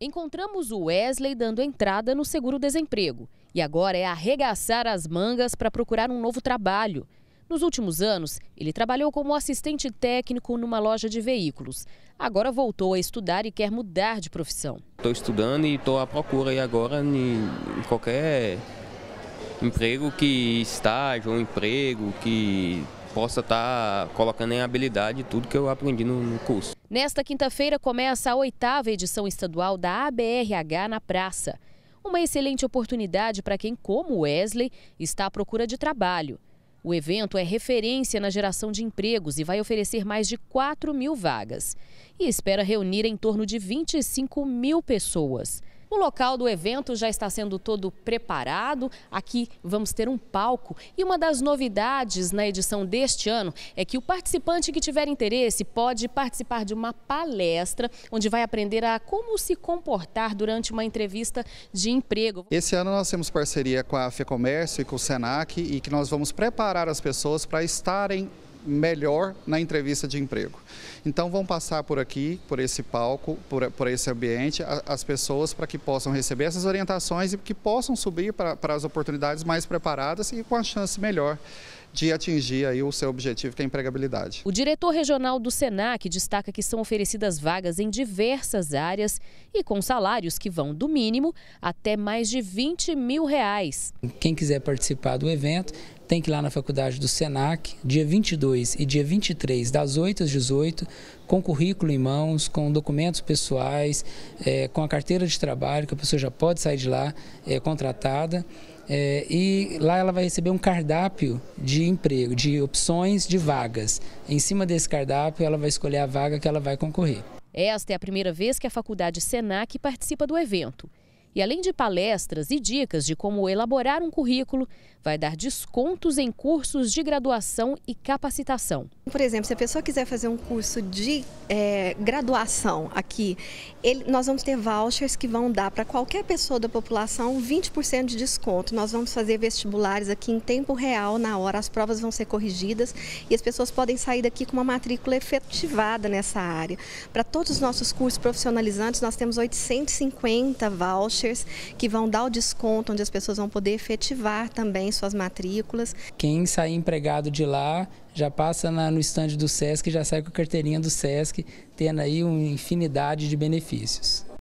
Encontramos o Wesley dando entrada no seguro-desemprego e agora é arregaçar as mangas para procurar um novo trabalho. Nos últimos anos, ele trabalhou como assistente técnico numa loja de veículos. Agora voltou a estudar e quer mudar de profissão. Estou estudando e estou à procura e agora em qualquer emprego que estágio, um emprego que possa estar tá colocando em habilidade tudo que eu aprendi no curso. Nesta quinta-feira começa a oitava edição estadual da ABRH na Praça. Uma excelente oportunidade para quem, como Wesley, está à procura de trabalho. O evento é referência na geração de empregos e vai oferecer mais de 4 mil vagas. E espera reunir em torno de 25 mil pessoas. O local do evento já está sendo todo preparado. Aqui vamos ter um palco. E uma das novidades na edição deste ano é que o participante que tiver interesse pode participar de uma palestra onde vai aprender a como se comportar durante uma entrevista de emprego. Esse ano nós temos parceria com a FEComércio e com o Senac e que nós vamos preparar as pessoas para estarem melhor na entrevista de emprego. Então vão passar por aqui, por esse palco, por, por esse ambiente, a, as pessoas para que possam receber essas orientações e que possam subir para as oportunidades mais preparadas e com a chance melhor de atingir aí o seu objetivo, que é a empregabilidade. O diretor regional do SENAC destaca que são oferecidas vagas em diversas áreas e com salários que vão do mínimo até mais de 20 mil reais. Quem quiser participar do evento tem que ir lá na faculdade do SENAC, dia 22 e dia 23, das 8 às 18, com currículo em mãos, com documentos pessoais, é, com a carteira de trabalho, que a pessoa já pode sair de lá é, contratada. É, e lá ela vai receber um cardápio de emprego, de opções de vagas. Em cima desse cardápio, ela vai escolher a vaga que ela vai concorrer. É, esta é a primeira vez que a Faculdade Senac participa do evento. E além de palestras e dicas de como elaborar um currículo, vai dar descontos em cursos de graduação e capacitação. Por exemplo, se a pessoa quiser fazer um curso de é, graduação aqui, ele, nós vamos ter vouchers que vão dar para qualquer pessoa da população 20% de desconto. Nós vamos fazer vestibulares aqui em tempo real, na hora, as provas vão ser corrigidas e as pessoas podem sair daqui com uma matrícula efetivada nessa área. Para todos os nossos cursos profissionalizantes, nós temos 850 vouchers vouchers que vão dar o desconto, onde as pessoas vão poder efetivar também suas matrículas. Quem sair empregado de lá já passa na, no estande do SESC, já sai com a carteirinha do SESC, tendo aí uma infinidade de benefícios.